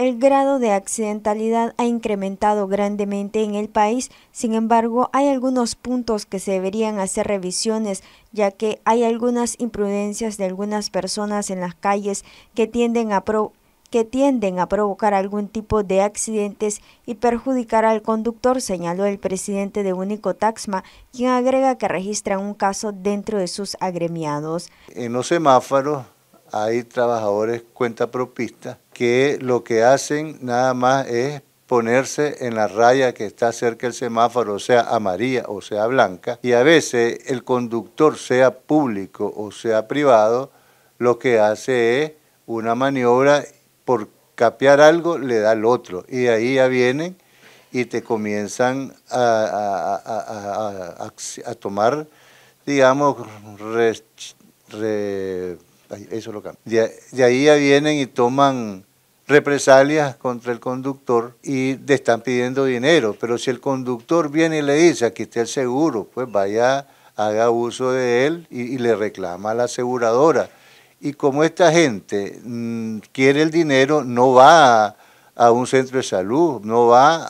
El grado de accidentalidad ha incrementado grandemente en el país, sin embargo hay algunos puntos que se deberían hacer revisiones, ya que hay algunas imprudencias de algunas personas en las calles que tienden a que tienden a provocar algún tipo de accidentes y perjudicar al conductor, señaló el presidente de Taxma, quien agrega que registran un caso dentro de sus agremiados. En los semáforos hay trabajadores propista que lo que hacen nada más es ponerse en la raya que está cerca del semáforo, o sea amarilla o sea blanca, y a veces el conductor, sea público o sea privado, lo que hace es una maniobra por capear algo, le da al otro, y ahí ya vienen y te comienzan a, tomar, digamos, eso lo cambia de ahí ya vienen y toman represalias contra el conductor y le están pidiendo dinero. Pero si el conductor viene y le dice, aquí está el seguro, pues vaya, haga uso de él y, le reclama a la aseguradora. Y como esta gente mm, quiere el dinero, no va a, un centro de salud, no va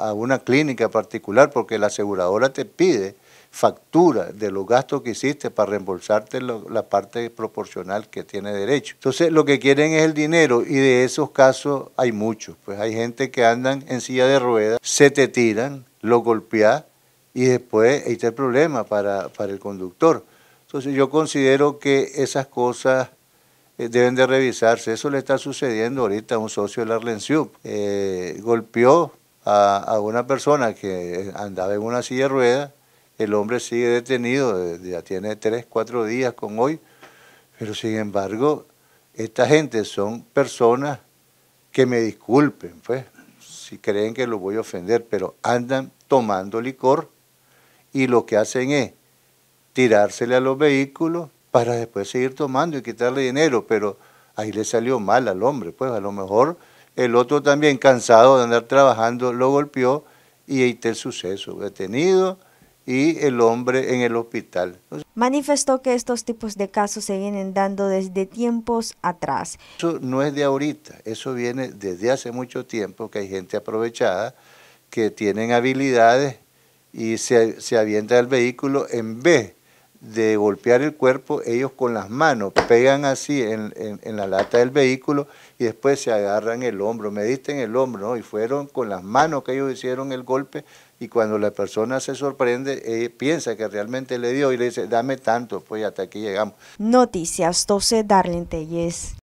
a una clínica particular, porque la aseguradora te pide factura de los gastos que hiciste para reembolsarte la parte proporcional que tiene derecho. Entonces lo que quieren es el dinero y de esos casos hay muchos. Pues hay gente que andan en silla de ruedas, se te tiran, lo golpeas y después ahí está el problema para, el conductor. Entonces yo considero que esas cosas eh, deben de revisarse. Eso le está sucediendo ahorita a un socio de la Eh, golpeó a, a, una persona que andaba en una silla de ruedas el hombre sigue detenido, eh, ya tiene tres, cuatro días con hoy, pero sin embargo, esta gente son personas que me disculpen, pues, si creen que lo voy a ofender, pero andan tomando licor y lo que hacen es tirársele a los vehículos para después seguir tomando y quitarle dinero, pero ahí le salió mal al hombre, pues a lo mejor el otro también cansado de andar trabajando lo golpeó y ahí está el suceso, detenido y el hombre en el hospital. Manifestó que estos tipos de casos se vienen dando desde tiempos atrás. Eso no es de ahorita, eso viene desde hace mucho tiempo que hay gente aprovechada que tienen habilidades y se, avienta el vehículo en vez de golpear el cuerpo, ellos con las manos pegan así en, la lata del vehículo y después se agarran el hombro, me diste en el hombro, y fueron con las manos que ellos hicieron el golpe y cuando la persona se sorprende, eh, piensa que realmente le dio y le dice, dame tanto, pues hasta aquí llegamos. Noticias 12, Darlene